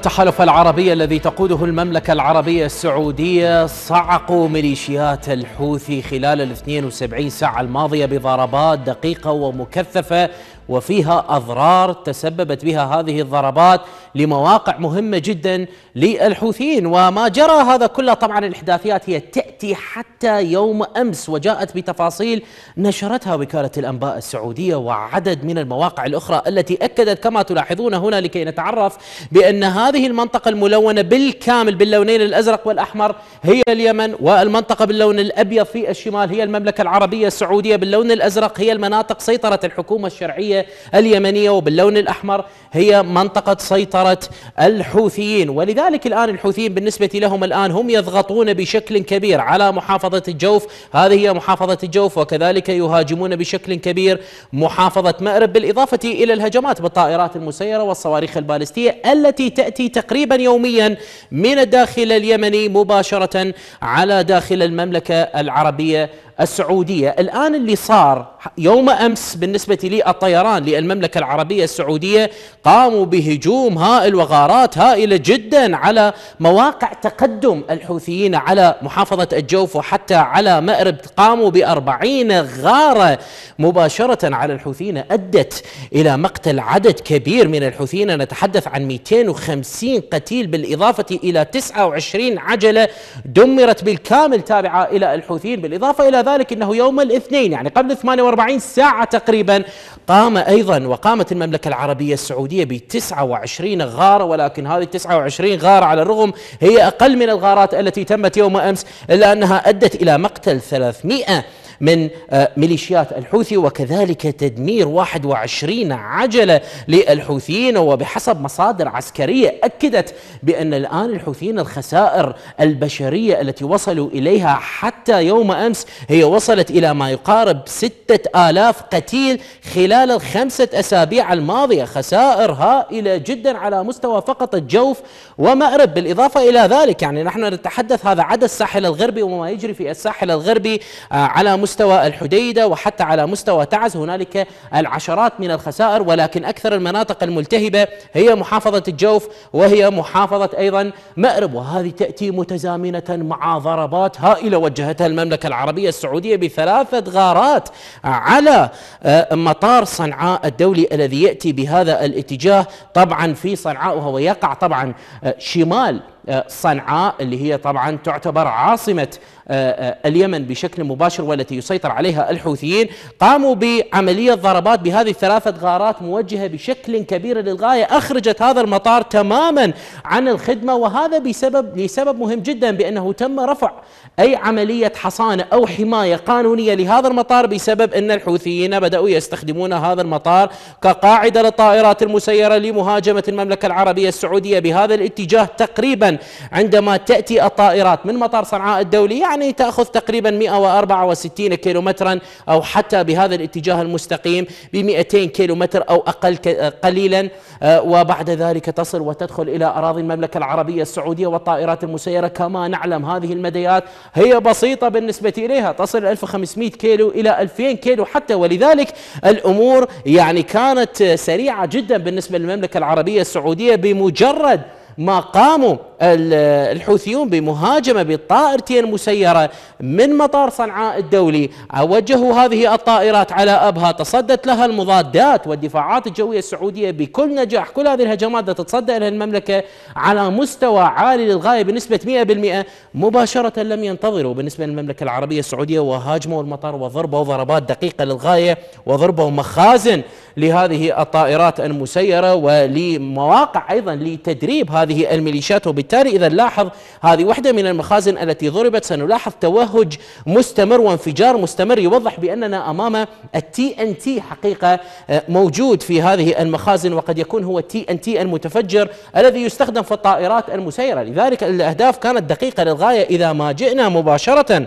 التحالف العربي الذي تقوده المملكة العربية السعودية صعقوا ميليشيات الحوثي خلال ال 72 ساعة الماضية بضربات دقيقة ومكثفة وفيها أضرار تسببت بها هذه الضربات لمواقع مهمة جدا للحوثيين وما جرى هذا كله طبعا الإحداثيات هي تأتي حتى يوم أمس وجاءت بتفاصيل نشرتها وكالة الأنباء السعودية وعدد من المواقع الأخرى التي أكدت كما تلاحظون هنا لكي نتعرف بأن هذه المنطقة الملونة بالكامل باللونين الأزرق والأحمر هي اليمن والمنطقة باللون الأبيض في الشمال هي المملكة العربية السعودية باللون الأزرق هي المناطق سيطرة الحكومة الشرعية اليمنية وباللون الأحمر هي منطقة سيطرة الحوثيين ولذلك الآن الحوثيين بالنسبة لهم الآن هم يضغطون بشكل كبير على محافظة الجوف هذه هي محافظة الجوف وكذلك يهاجمون بشكل كبير محافظة مأرب بالإضافة إلى الهجمات بالطائرات المسيرة والصواريخ البالستية التي تأتي تقريبا يوميا من الداخل اليمني مباشرة على داخل المملكة العربية السعودية الآن اللي صار يوم أمس بالنسبة لي الطيران للمملكة العربية السعودية قاموا بهجوم هائل وغارات هائلة جدا على مواقع تقدم الحوثيين على محافظة الجوف وحتى على مأرب قاموا بأربعين غارة مباشرة على الحوثيين أدت إلى مقتل عدد كبير من الحوثيين نتحدث عن 250 قتيل بالإضافة إلى 29 عجلة دمرت بالكامل تابعة إلى الحوثيين بالإضافة إلى ذلك ذلك أنه يوم الاثنين يعني قبل 48 ساعة تقريبا قام أيضا وقامت المملكة العربية السعودية ب 29 غارة ولكن هذه 29 غارة على الرغم هي أقل من الغارات التي تمت يوم أمس إلا أنها أدت إلى مقتل 300 من آه، ميليشيات الحوثي وكذلك تدمير 21 عجلة للحوثيين وبحسب مصادر عسكرية أكدت بأن الآن الحوثيين الخسائر البشرية التي وصلوا إليها حتى يوم أمس هي وصلت إلى ما يقارب ستة آلاف قتيل خلال الخمسة أسابيع الماضية خسائر هائلة جدا على مستوى فقط الجوف ومأرب بالإضافة إلى ذلك يعني نحن نتحدث هذا عدد الساحل الغربي وما يجري في الساحل الغربي آه، على مستوى مستوى الحديدة وحتى على مستوى تعز هنالك العشرات من الخسائر ولكن أكثر المناطق الملتهبة هي محافظة الجوف وهي محافظة أيضا مأرب وهذه تأتي متزامنة مع ضربات هائلة وجهتها المملكة العربية السعودية بثلاثة غارات على آه، مطار صنعاء الدولي الذي يأتي بهذا الاتجاه طبعا في صنعاء وهو يقع طبعا آه، شمال آه، صنعاء اللي هي طبعا تعتبر عاصمة آه، آه، اليمن بشكل مباشر والتي يسيطر عليها الحوثيين قاموا بعملية ضربات بهذه الثلاثة غارات موجهة بشكل كبير للغاية أخرجت هذا المطار تماما عن الخدمة وهذا بسبب لسبب مهم جدا بأنه تم رفع أي عملية حصانة أو حماية قانونية لهذا المطار بسبب أن الحوثيين بدأوا يستخدمون هذا المطار كقاعدة للطائرات المسيرة لمهاجمة المملكة العربية السعودية بهذا الاتجاه تقريبا عندما تأتي الطائرات من مطار صنعاء الدولي يعني تأخذ تقريبا 164 كيلومترا أو حتى بهذا الاتجاه المستقيم ب 200 كيلومتر أو أقل قليلا آه، وبعد ذلك تصل وتدخل إلى أراضي المملكة العربية السعودية والطائرات المسيرة كما نعلم هذه المديات هي بسيطة بالنسبة إليها تصل 1500 كيلو إلى 2000 كيلو حتى ولذلك الأمور يعني كانت سريعة جدا بالنسبة للمملكة العربية السعودية بمجرد ما قاموا الحوثيون بمهاجمة بطائرتين مسيرة من مطار صنعاء الدولي وجهوا هذه الطائرات على أبها تصدت لها المضادات والدفاعات الجوية السعودية بكل نجاح كل هذه الهجمات تتصدى لها المملكة على مستوى عالي للغاية بنسبة 100% مباشرة لم ينتظروا بالنسبة للمملكة العربية السعودية وهاجموا المطار وضربوا ضربات دقيقة للغاية وضربوا مخازن لهذه الطائرات المسيرة ولمواقع أيضا لتدريب هذه الميليشيات وبالتالي بالتالي إذا لاحظ هذه واحدة من المخازن التي ضربت سنلاحظ توهج مستمر وانفجار مستمر يوضح بأننا أمام التي أن تي حقيقة آه، موجود في هذه المخازن وقد يكون هو التي أن تي المتفجر الذي يستخدم في الطائرات المسيرة لذلك الأهداف كانت دقيقة للغاية إذا ما جئنا مباشرة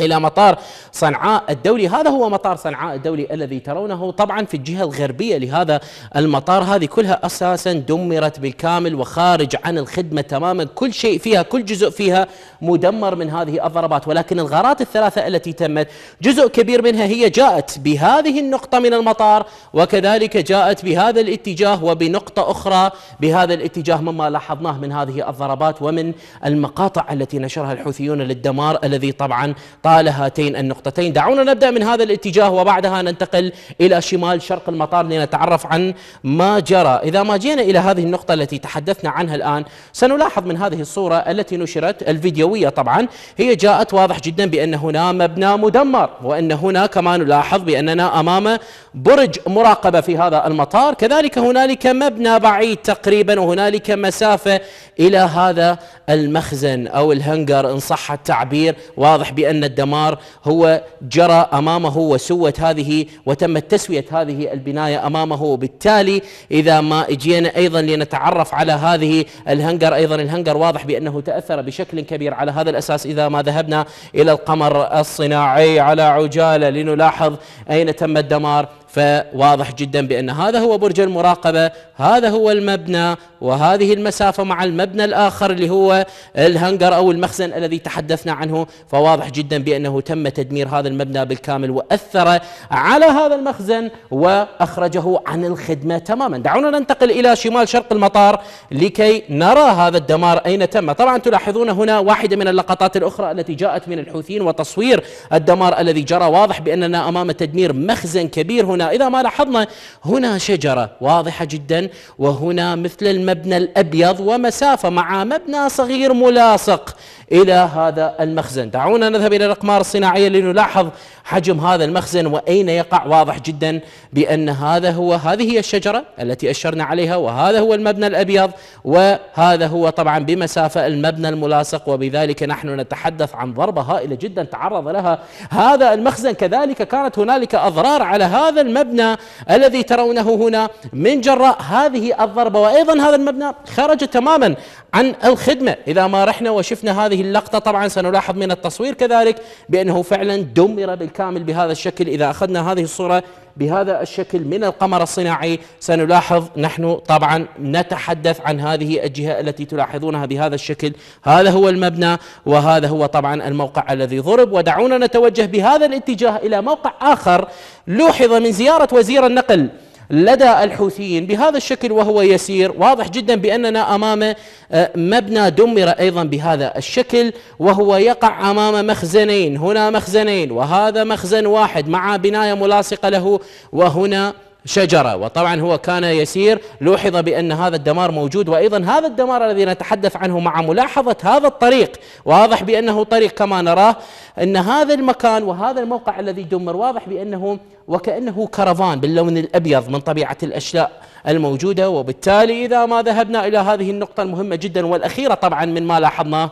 إلى مطار صنعاء الدولي هذا هو مطار صنعاء الدولي الذي ترونه طبعا في الجهة الغربية لهذا المطار هذه كلها أساسا دمرت بالكامل وخارج عن الخدمة تماما كل شيء فيها كل جزء فيها مدمر من هذه الضربات ولكن الغارات الثلاثة التي تمت جزء كبير منها هي جاءت بهذه النقطة من المطار وكذلك جاءت بهذا الاتجاه وبنقطة أخرى بهذا الاتجاه مما لاحظناه من هذه الضربات ومن المقاطع التي نشرها الحوثيون للدمار الذي طبعا, قال هاتين النقطتين دعونا نبدأ من هذا الاتجاه وبعدها ننتقل إلى شمال شرق المطار لنتعرف عن ما جرى إذا ما جينا إلى هذه النقطة التي تحدثنا عنها الآن سنلاحظ من هذه الصورة التي نشرت الفيديوية طبعا هي جاءت واضح جدا بأن هنا مبنى مدمر وأن هنا كما نلاحظ بأننا أمام برج مراقبة في هذا المطار كذلك هنالك مبنى بعيد تقريبا وهنالك مسافة إلى هذا المخزن أو الهنجر إن صح التعبير واضح بأن الدمار هو جرى امامه وسوت هذه وتمت تسويه هذه البنايه امامه وبالتالي اذا ما اجينا ايضا لنتعرف على هذه الهنجر ايضا الهنجر واضح بانه تاثر بشكل كبير على هذا الاساس اذا ما ذهبنا الى القمر الصناعي على عجاله لنلاحظ اين تم الدمار فواضح جدا بان هذا هو برج المراقبه، هذا هو المبنى وهذه المسافه مع المبنى الاخر اللي هو الهنجر او المخزن الذي تحدثنا عنه، فواضح جدا بانه تم تدمير هذا المبنى بالكامل واثر على هذا المخزن واخرجه عن الخدمه تماما. دعونا ننتقل الى شمال شرق المطار لكي نرى هذا الدمار اين تم، طبعا تلاحظون هنا واحده من اللقطات الاخرى التي جاءت من الحوثيين وتصوير الدمار الذي جرى، واضح باننا امام تدمير مخزن كبير هنا هنا إذا ما لاحظنا هنا شجرة واضحة جدا وهنا مثل المبنى الأبيض ومسافة مع مبنى صغير ملاصق إلى هذا المخزن دعونا نذهب إلى الأقمار الصناعية لنلاحظ حجم هذا المخزن وأين يقع واضح جدا بأن هذا هو هذه هي الشجرة التي أشرنا عليها وهذا هو المبنى الأبيض وهذا هو طبعا بمسافة المبنى الملاصق وبذلك نحن نتحدث عن ضربة هائلة جدا تعرض لها هذا المخزن كذلك كانت هنالك أضرار على هذا المبنى الذي ترونه هنا من جراء هذه الضربة وأيضا هذا المبنى خرج تماما عن الخدمة إذا ما رحنا وشفنا هذه هذه اللقطة طبعا سنلاحظ من التصوير كذلك بأنه فعلا دمر بالكامل بهذا الشكل إذا أخذنا هذه الصورة بهذا الشكل من القمر الصناعي سنلاحظ نحن طبعا نتحدث عن هذه الجهة التي تلاحظونها بهذا الشكل هذا هو المبنى وهذا هو طبعا الموقع الذي ضرب ودعونا نتوجه بهذا الاتجاه إلى موقع آخر لوحظ من زيارة وزير النقل لدى الحوثيين بهذا الشكل وهو يسير واضح جدا بأننا أمام آه، مبنى دمر أيضا بهذا الشكل وهو يقع أمام مخزنين هنا مخزنين وهذا مخزن واحد مع بناية ملاصقة له وهنا شجرة وطبعا هو كان يسير لوحظ بأن هذا الدمار موجود وأيضا هذا الدمار الذي نتحدث عنه مع ملاحظة هذا الطريق واضح بأنه طريق كما نراه أن هذا المكان وهذا الموقع الذي دمر واضح بأنه وكأنه كرفان باللون الأبيض من طبيعة الأشلاء الموجودة وبالتالي إذا ما ذهبنا إلى هذه النقطة المهمة جدا والأخيرة طبعا من ما لاحظناه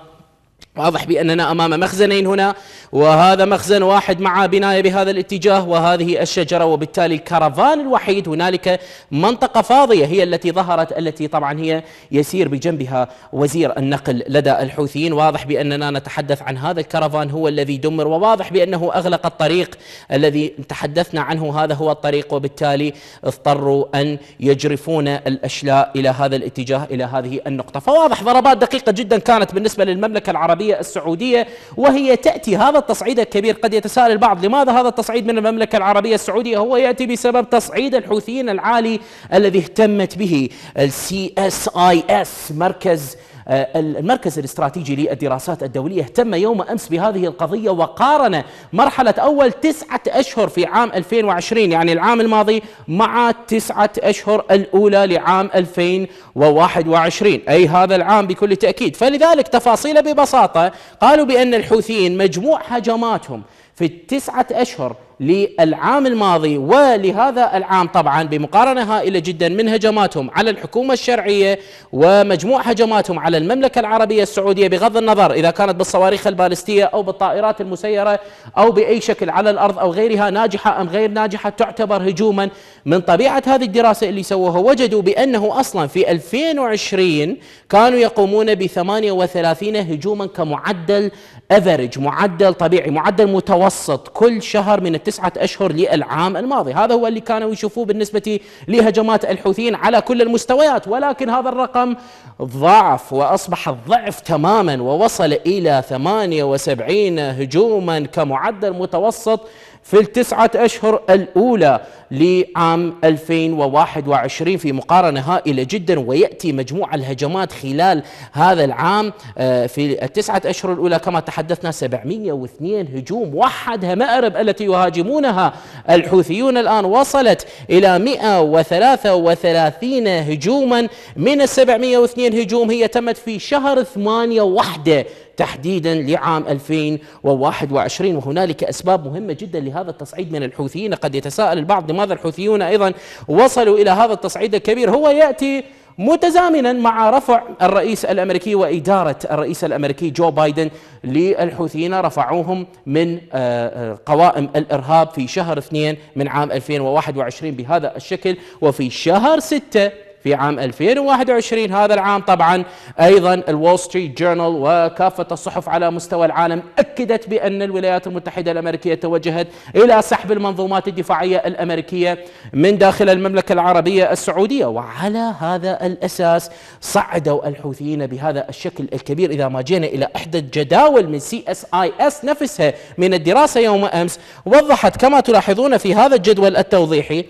واضح باننا امام مخزنين هنا وهذا مخزن واحد مع بنايه بهذا الاتجاه وهذه الشجره وبالتالي الكرفان الوحيد هنالك منطقه فاضيه هي التي ظهرت التي طبعا هي يسير بجنبها وزير النقل لدى الحوثيين واضح باننا نتحدث عن هذا الكرفان هو الذي دمر وواضح بانه اغلق الطريق الذي تحدثنا عنه هذا هو الطريق وبالتالي اضطروا ان يجرفون الاشلاء الى هذا الاتجاه الى هذه النقطه فواضح ضربات دقيقه جدا كانت بالنسبه للمملكه العربيه العربية السعودية وهي تأتي هذا التصعيد الكبير قد يتساءل البعض لماذا هذا التصعيد من المملكة العربية السعودية هو يأتي بسبب تصعيد الحوثيين العالي الذي اهتمت به السي اس اي اس مركز آه، المركز الاستراتيجي للدراسات الدولية اهتم يوم أمس بهذه القضية وقارن مرحلة أول تسعة أشهر في عام 2020 يعني العام الماضي مع تسعة أشهر الأولى لعام 2021 أي هذا العام بكل تأكيد فلذلك تفاصيل ببساطة قالوا بأن الحوثيين مجموع هجماتهم في التسعة أشهر للعام الماضي ولهذا العام طبعا بمقارنه هائله جدا من هجماتهم على الحكومه الشرعيه ومجموع هجماتهم على المملكه العربيه السعوديه بغض النظر اذا كانت بالصواريخ البالستيه او بالطائرات المسيره او باي شكل على الارض او غيرها ناجحه ام غير ناجحه تعتبر هجوما من طبيعه هذه الدراسه اللي سووها وجدوا بانه اصلا في 2020 كانوا يقومون ب 38 هجوما كمعدل افرج معدل طبيعي معدل متوسط كل شهر من تسعة أشهر للعام الماضي هذا هو اللي كانوا يشوفوه بالنسبة لهجمات الحوثيين على كل المستويات ولكن هذا الرقم ضعف وأصبح الضعف تماما ووصل إلى 78 هجوما كمعدل متوسط في التسعة أشهر الأولى لعام 2021 في مقارنة هائلة جدا ويأتي مجموع الهجمات خلال هذا العام آه، في التسعة أشهر الأولى كما تحدثنا 702 هجوم وحدها مأرب التي يهاجمونها الحوثيون الآن وصلت إلى 133 هجوما من ال 702 هجوم هي تمت في شهر ثمانية وحده تحديدا لعام 2021 وهنالك أسباب مهمة جدا لهذا التصعيد من الحوثيين قد يتساءل البعض لماذا الحوثيون أيضا وصلوا إلى هذا التصعيد الكبير هو يأتي متزامنا مع رفع الرئيس الامريكي واداره الرئيس الامريكي جو بايدن للحوثيين رفعوهم من آه، آه، قوائم الارهاب في شهر اثنين من عام 2021 بهذا الشكل وفي شهر 6 في عام 2021 هذا العام طبعا أيضا الول ستريت جورنال وكافة الصحف على مستوى العالم أكدت بأن الولايات المتحدة الأمريكية توجهت إلى سحب المنظومات الدفاعية الأمريكية من داخل المملكة العربية السعودية وعلى هذا الأساس صعدوا الحوثيين بهذا الشكل الكبير إذا ما جينا إلى إحدى الجداول من سي اس اي اس نفسها من الدراسة يوم أمس وضحت كما تلاحظون في هذا الجدول التوضيحي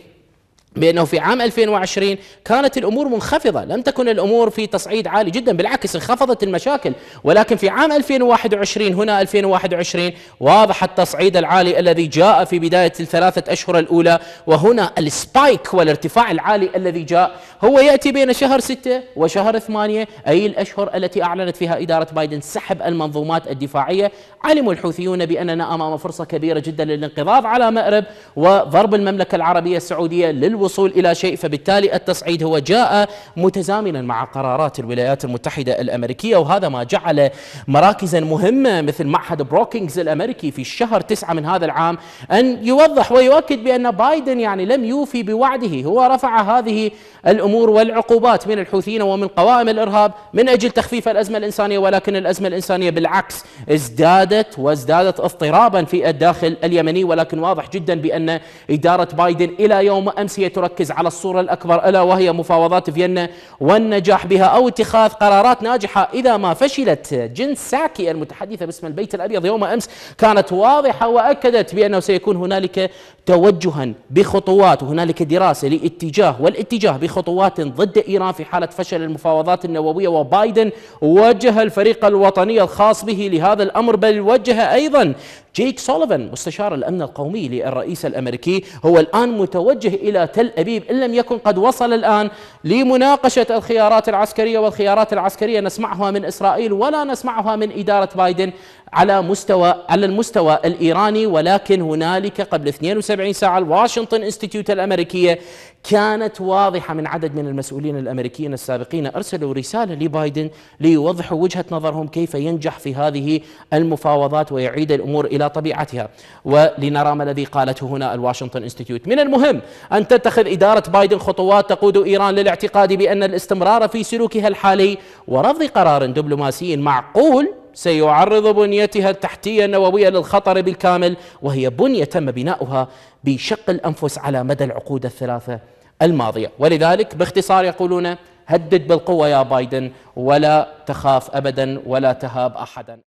بأنه في عام 2020 كانت الأمور منخفضة لم تكن الأمور في تصعيد عالي جدا بالعكس انخفضت المشاكل ولكن في عام 2021 هنا 2021 واضح التصعيد العالي الذي جاء في بداية الثلاثة أشهر الأولى وهنا السبايك والارتفاع العالي الذي جاء هو يأتي بين شهر 6 وشهر 8 أي الأشهر التي أعلنت فيها إدارة بايدن سحب المنظومات الدفاعية علم الحوثيون بأننا أمام فرصة كبيرة جدا للانقضاض على مأرب وضرب المملكة العربية السعودية للوصول الوصول إلى شيء فبالتالي التصعيد هو جاء متزامنا مع قرارات الولايات المتحدة الأمريكية وهذا ما جعل مراكزا مهمة مثل معهد بروكينجز الأمريكي في الشهر تسعة من هذا العام أن يوضح ويؤكد بأن بايدن يعني لم يوفي بوعده هو رفع هذه الأمور والعقوبات من الحوثيين ومن قوائم الإرهاب من أجل تخفيف الأزمة الإنسانية ولكن الأزمة الإنسانية بالعكس ازدادت وازدادت اضطرابا في الداخل اليمني ولكن واضح جدا بأن إدارة بايدن إلى يوم أمس هي تركز على الصورة الأكبر ألا وهي مفاوضات فيينا والنجاح بها أو اتخاذ قرارات ناجحة إذا ما فشلت جنس ساكي المتحدثة باسم البيت الأبيض يوم أمس كانت واضحة وأكدت بأنه سيكون هنالك توجها بخطوات وهنالك دراسة لاتجاه والاتجاه بخطوات ضد إيران في حالة فشل المفاوضات النووية وبايدن وجه الفريق الوطني الخاص به لهذا الأمر بل وجه أيضا جيك سوليفان مستشار الأمن القومي للرئيس الأمريكي هو الآن متوجه إلى تل أبيب إن لم يكن قد وصل الآن لمناقشة الخيارات العسكرية والخيارات العسكرية نسمعها من إسرائيل ولا نسمعها من إدارة بايدن على مستوى على المستوى الايراني ولكن هنالك قبل 72 ساعه الواشنطن انستيتيوت الامريكيه كانت واضحه من عدد من المسؤولين الامريكيين السابقين ارسلوا رساله لبايدن ليوضحوا وجهه نظرهم كيف ينجح في هذه المفاوضات ويعيد الامور الى طبيعتها ولنرى ما الذي قالته هنا الواشنطن انستيتيوت من المهم ان تتخذ اداره بايدن خطوات تقود ايران للاعتقاد بان الاستمرار في سلوكها الحالي ورفض قرار دبلوماسي معقول سيعرض بنيتها التحتية النووية للخطر بالكامل وهي بنية تم بناؤها بشق الأنفس على مدى العقود الثلاثة الماضية ولذلك باختصار يقولون هدد بالقوة يا بايدن ولا تخاف أبدا ولا تهاب أحدا